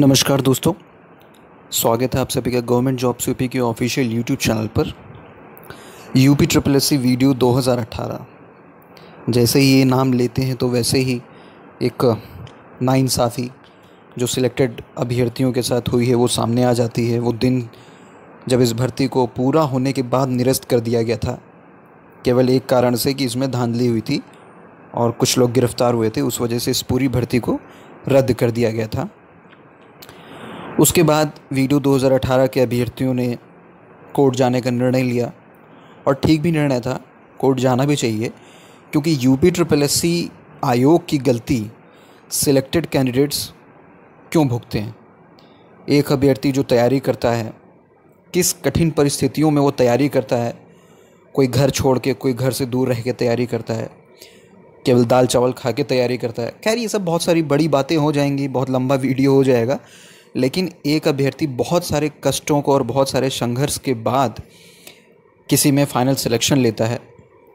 नमस्कार दोस्तों स्वागत है आप सभी का गवर्नमेंट जॉब्स यूपी के ऑफिशियल यूट्यूब चैनल पर UP triple S C video 2018 जैसे ही ये नाम लेते हैं तो वैसे ही एक नाइंसाफ़ी जो सिलेक्टेड अभ्यर्थियों के साथ हुई है वो सामने आ जाती है वो दिन जब इस भर्ती को पूरा होने के बाद निरस्त कर दिया गया था केवल एक कारण से कि इसमें धांधली हुई थी और कुछ लोग गिरफ्तार हुए थे उस वजह से इस पूरी भर्ती को रद्द कर दिया गया था उसके बाद वीडियो 2018 के अभ्यर्थियों ने कोर्ट जाने का निर्णय लिया और ठीक भी निर्णय था कोर्ट जाना भी चाहिए क्योंकि यूपी ट्रिपल एस सी आयोग की गलती सिलेक्टेड कैंडिडेट्स क्यों भुगते हैं एक अभ्यर्थी जो तैयारी करता है किस कठिन परिस्थितियों में वो तैयारी करता है कोई घर छोड़ के कोई घर से दूर रह के तैयारी करता है केवल दाल चावल खा के तैयारी करता है खैर ये सब बहुत सारी बड़ी बातें हो जाएंगी बहुत लंबा वीडियो हो जाएगा लेकिन एक अभ्यर्थी बहुत सारे कष्टों को और बहुत सारे संघर्ष के बाद किसी में फ़ाइनल सिलेक्शन लेता है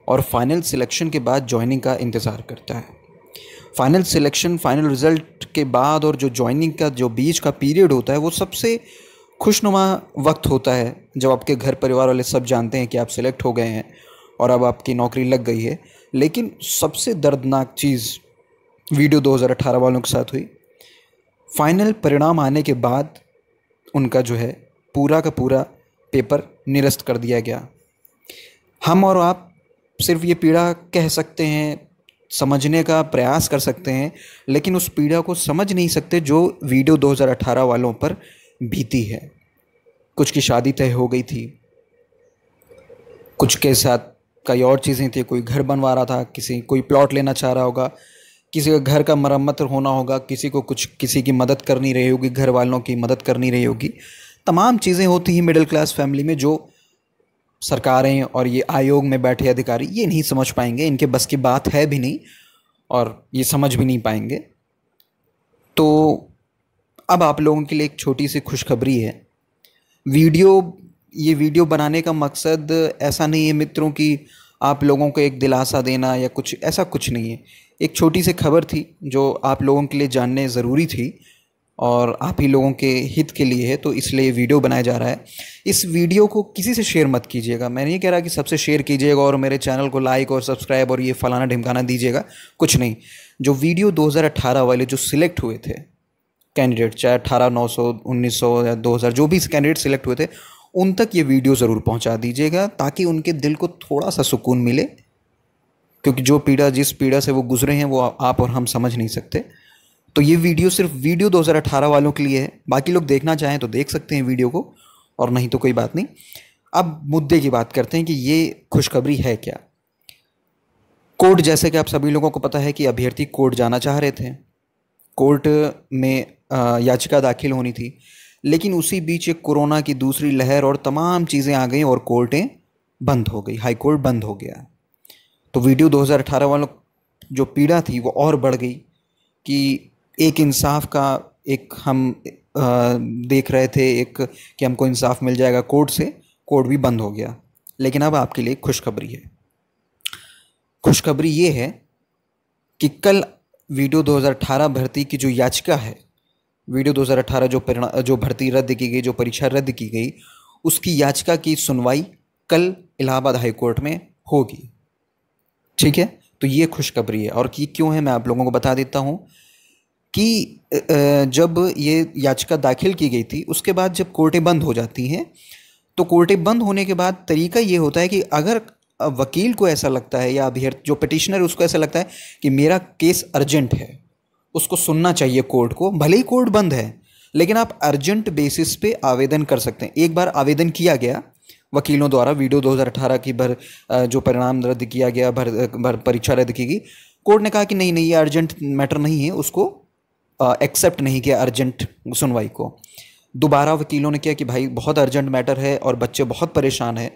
और फाइनल सिलेक्शन के बाद जॉइनिंग का इंतज़ार करता है फाइनल सिलेक्शन फाइनल रिज़ल्ट के बाद और जो जॉइनिंग का जो बीच का पीरियड होता है वो सबसे खुशनुमा वक्त होता है जब आपके घर परिवार वाले सब जानते हैं कि आप सिलेक्ट हो गए हैं और अब आपकी नौकरी लग गई है लेकिन सबसे दर्दनाक चीज़ वीडियो 2018 वालों के साथ हुई फाइनल परिणाम आने के बाद उनका जो है पूरा का पूरा पेपर निरस्त कर दिया गया हम और आप सिर्फ ये पीड़ा कह सकते हैं समझने का प्रयास कर सकते हैं लेकिन उस पीड़ा को समझ नहीं सकते जो वीडियो 2018 वालों पर बीती है कुछ की शादी तय हो गई थी कुछ के साथ कई और चीज़ें थी कोई घर बनवा रहा था किसी कोई प्लॉट लेना चाह रहा होगा किसी का घर का मरम्मत होना होगा किसी को कुछ किसी की मदद करनी रही होगी घर वालों की मदद करनी रही होगी तमाम चीज़ें होती हैं मिडिल क्लास फैमिली में जो सरकारें और ये आयोग में बैठे अधिकारी ये नहीं समझ पाएंगे इनके बस की बात है भी नहीं और ये समझ भी नहीं पाएंगे तो अब आप लोगों के लिए एक छोटी सी खुशखबरी है वीडियो ये वीडियो बनाने का मकसद ऐसा नहीं है मित्रों की आप लोगों को एक दिलासा देना या कुछ ऐसा कुछ नहीं है एक छोटी सी खबर थी जो आप लोगों के लिए जानने ज़रूरी थी और आप ही लोगों के हित के लिए है तो इसलिए वीडियो बनाया जा रहा है इस वीडियो को किसी से शेयर मत कीजिएगा मैं नहीं कह रहा कि सबसे शेयर कीजिएगा और मेरे चैनल को लाइक और सब्सक्राइब और ये फलाना ढिमकाना दीजिएगा कुछ नहीं जो वीडियो 2018 वाले जो सिलेक्ट हुए थे कैंडिडेट चाहे अठारह नौ सौ उन्नीस सौ या दो हज़ार जो भी कैंडिडेट सिलेक्ट हुए थे उन तक ये वीडियो ज़रूर पहुंचा दीजिएगा ताकि उनके दिल को थोड़ा सा सुकून मिले क्योंकि जो पीड़ा जिस पीड़ा से वो गुजरे हैं वो आप और हम समझ नहीं सकते तो ये वीडियो सिर्फ वीडियो 2018 वालों के लिए है बाकी लोग देखना चाहें तो देख सकते हैं वीडियो को और नहीं तो कोई बात नहीं अब मुद्दे की बात करते हैं कि ये खुशखबरी है क्या कोर्ट जैसे कि आप सभी लोगों को पता है कि अभ्यर्थी कोर्ट जाना चाह रहे थे कोर्ट में याचिका दाखिल होनी थी लेकिन उसी बीच एक कोरोना की दूसरी लहर और तमाम चीज़ें आ गई और कोर्टें बंद हो गई हाई कोर्ट बंद हो गया तो वीडियो 2018 वालों जो पीड़ा थी वो और बढ़ गई कि एक इंसाफ का एक हम आ, देख रहे थे एक कि हमको इंसाफ मिल जाएगा कोर्ट से कोर्ट भी बंद हो गया लेकिन अब आपके लिए खुशखबरी है खुशखबरी ये है कि कल वीडियो 2018 भर्ती की जो याचिका है वीडियो 2018 जो परिणा जो भर्ती रद्द की गई जो परीक्षा रद्द की गई उसकी याचिका की सुनवाई कल इलाहाबाद हाई कोर्ट में होगी ठीक है तो ये खुशखबरी है और ये क्यों है मैं आप लोगों को बता देता हूँ कि जब ये याचिका दाखिल की गई थी उसके बाद जब कोर्टें बंद हो जाती हैं तो कोर्टें बंद होने के बाद तरीका ये होता है कि अगर वकील को ऐसा लगता है या अभ्यर्थ जो पटिशनर उसको ऐसा लगता है कि मेरा केस अर्जेंट है उसको सुनना चाहिए कोर्ट को भले ही कोर्ट बंद है लेकिन आप अर्जेंट बेसिस पे आवेदन कर सकते हैं एक बार आवेदन किया गया वकीलों द्वारा वीडियो 2018 की भर जो परिणाम रद्द किया गया भर भर परीक्षा रद्द की गई कोर्ट ने कहा कि नहीं नहीं ये अर्जेंट मैटर नहीं है उसको एक्सेप्ट नहीं किया अर्जेंट सुनवाई को दोबारा वकीलों ने किया कि भाई बहुत अर्जेंट मैटर है और बच्चे बहुत परेशान हैं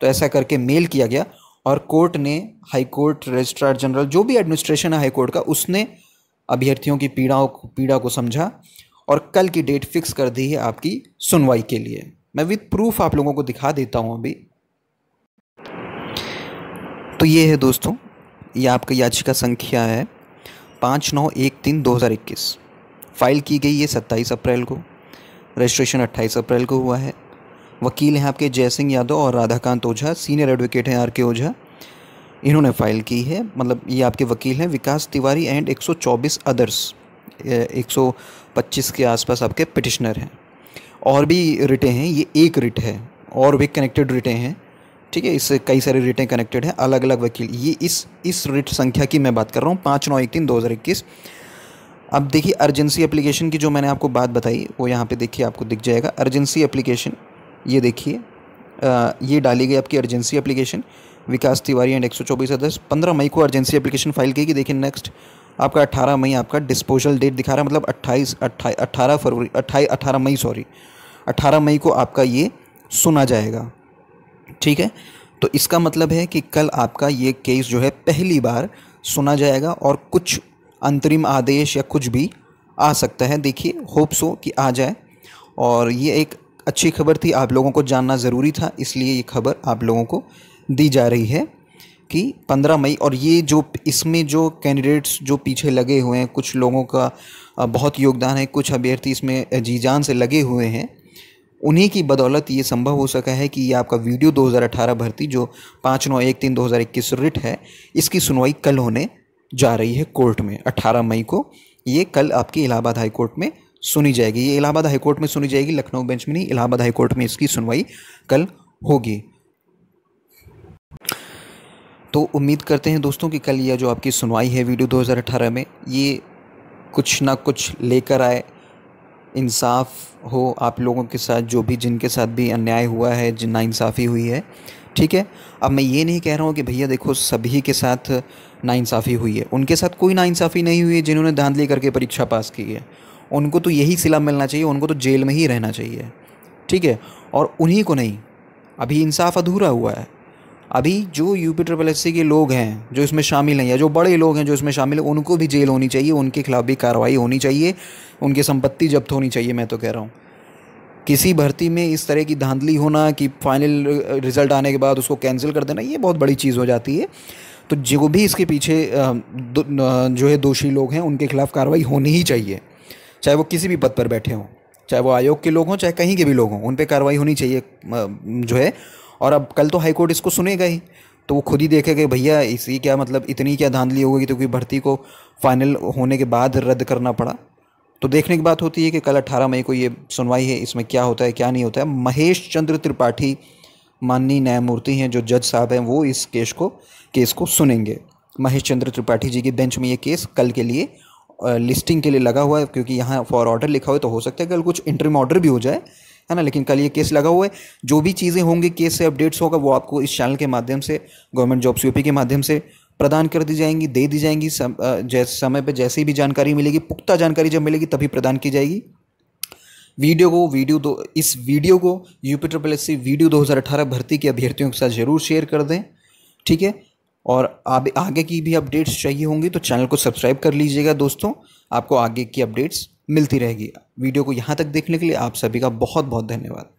तो ऐसा करके मेल किया गया और कोर्ट ने हाई कोर्ट रजिस्ट्रार जनरल जो भी एडमिनिस्ट्रेशन है हाई कोर्ट का उसने अभ्यर्थियों की पीड़ाओं पीड़ा को समझा और कल की डेट फिक्स कर दी है आपकी सुनवाई के लिए मैं विथ प्रूफ आप लोगों को दिखा देता हूँ अभी तो ये है दोस्तों ये आपकी याचिका संख्या है पाँच नौ एक तीन दो हज़ार इक्कीस फाइल की गई है सत्ताईस अप्रैल को रजिस्ट्रेशन अट्ठाईस अप्रैल को हुआ है वकील हैं आपके जयसिंह यादव और राधाकांत ओझा सीनियर एडवोकेट हैं आर के ओझा इन्होंने फाइल की है मतलब ये आपके वकील हैं विकास तिवारी एंड 124 अदर्स 125 के आसपास आपके पिटिशनर हैं और भी रिटें हैं ये एक रिट है और भी कनेक्टेड रिटें हैं ठीक है इससे कई सारी रिटें कनेक्टेड हैं अलग अलग वकील ये इस इस रिट संख्या की मैं बात कर रहा हूँ पाँच नौ एक तीन दो हज़ार इक्कीस अब देखिए अर्जेंसी एप्लीकेशन की जो मैंने आपको बात बताई वो यहाँ पे देखिए आपको दिख जाएगा अर्जेंसी एप्लीकेशन ये देखिए ये डाली गई आपकी urgency application Vikas Tiwari and एक सौ चौबीस सदस्य पंद्रह मई को अर्जेंसी एप्लीकेशन फाइल की गई देखिए नेक्स्ट आपका अट्ठारह मई आपका डिस्पोजल डेट दिखा रहा है मतलब अट्ठाईस अट्ठाई अट्ठारह फरवरी अट्ठाईस अट्ठारह मई सॉरी अट्ठारह मई को आपका ये सुना जाएगा ठीक है तो इसका मतलब है कि कल आपका ये केस जो है पहली बार सुना जाएगा और कुछ अंतरिम आदेश या कुछ भी आ सकता है देखिए होप सो कि आ जाए और ये एक अच्छी खबर थी आप लोगों को जानना ज़रूरी था इसलिए ये खबर आप लोगों को दी जा रही है कि 15 मई और ये जो इसमें जो कैंडिडेट्स जो पीछे लगे हुए हैं कुछ लोगों का बहुत योगदान है कुछ अभ्यर्थी इसमें जी जान से लगे हुए हैं उन्हीं की बदौलत ये संभव हो सका है कि ये आपका वीडियो 2018 भर्ती जो पाँच नौ एक तीन दो हज़ार इक्कीस रिट है इसकी सुनवाई कल होने जा रही है कोर्ट में 18 मई को ये कल आपकी इलाहाबाद हाई कोर्ट में सुनी जाएगी ये इलाहाबाद हाई कोर्ट में सुनी जाएगी लखनऊ बेंच में नहीं इलाहाबाद हाई कोर्ट में इसकी सुनवाई कल होगी तो उम्मीद करते हैं दोस्तों कि कल यह जो आपकी सुनवाई है वीडियो 2018 में ये कुछ ना कुछ लेकर आए इंसाफ हो आप लोगों के साथ जो भी जिनके साथ भी अन्याय हुआ है जिन नाइंसाफ़ी हुई है ठीक है अब मैं ये नहीं कह रहा हूँ कि भैया देखो सभी के साथ नाइंसाफ़ी हुई है उनके साथ कोई नाइंसाफ़ी नहीं हुई है जिन्होंने धांधली करके परीक्षा पास की है उनको तो यही सिला मिलना चाहिए उनको तो जेल में ही रहना चाहिए ठीक है और उन्हीं को नहीं अभी इंसाफ अधूरा हुआ है अभी जो यू पी ट्रिपल एस के लोग हैं जो इसमें शामिल हैं या जो बड़े लोग हैं जो इसमें शामिल हैं उनको भी जेल होनी चाहिए उनके खिलाफ भी कार्रवाई होनी चाहिए उनकी संपत्ति जब्त होनी चाहिए मैं तो कह रहा हूँ किसी भर्ती में इस तरह की धांधली होना कि फाइनल रिज़ल्ट आने के बाद उसको कैंसिल कर देना ये बहुत बड़ी चीज़ हो जाती है तो जो भी इसके पीछे जो है दोषी लोग हैं उनके खिलाफ कार्रवाई होनी ही चाहिए चाहे वो किसी भी पद पर बैठे हों चाहे वो आयोग के लोग हों चाहे कहीं के भी लोग हों उन पर कार्रवाई होनी चाहिए जो है और अब कल तो हाई कोर्ट इसको सुनेगा ही तो वो खुद ही देखेगा भैया इसकी क्या मतलब इतनी क्या धांधली होगी तो भर्ती को फाइनल होने के बाद रद्द करना पड़ा तो देखने की बात होती है कि कल 18 मई को ये सुनवाई है इसमें क्या होता है क्या नहीं होता है महेश चंद्र त्रिपाठी माननीय न्यायमूर्ति हैं जो जज साहब हैं वो इस केस को केस को सुनेंगे महेश चंद्र त्रिपाठी जी के बेंच में ये केस कल के लिए लिस्टिंग के लिए लगा हुआ है क्योंकि यहाँ फॉर ऑर्डर लिखा हुआ है तो हो सकता है कल कुछ इंटरम ऑर्डर भी हो जाए है ना लेकिन कल ये केस लगा हुआ है जो भी चीज़ें होंगी केस से अपडेट्स होगा वो आपको इस चैनल के माध्यम से गवर्नमेंट जॉब्स यूपी के माध्यम से प्रदान कर दी जाएंगी दे दी जाएंगी सम, जैसे समय पर जैसी भी जानकारी मिलेगी पुख्ता जानकारी जब मिलेगी तभी प्रदान की जाएगी वीडियो को वीडियो दो इस वीडियो को यूपी ट्रिपल एस वीडियो 2018 भर्ती के अभ्यर्थियों के साथ ज़रूर शेयर कर दें ठीक है और आगे की भी अपडेट्स चाहिए होंगी तो चैनल को सब्सक्राइब कर लीजिएगा दोस्तों आपको आगे की अपडेट्स मिलती रहेगी वीडियो को यहाँ तक देखने के लिए आप सभी का बहुत बहुत धन्यवाद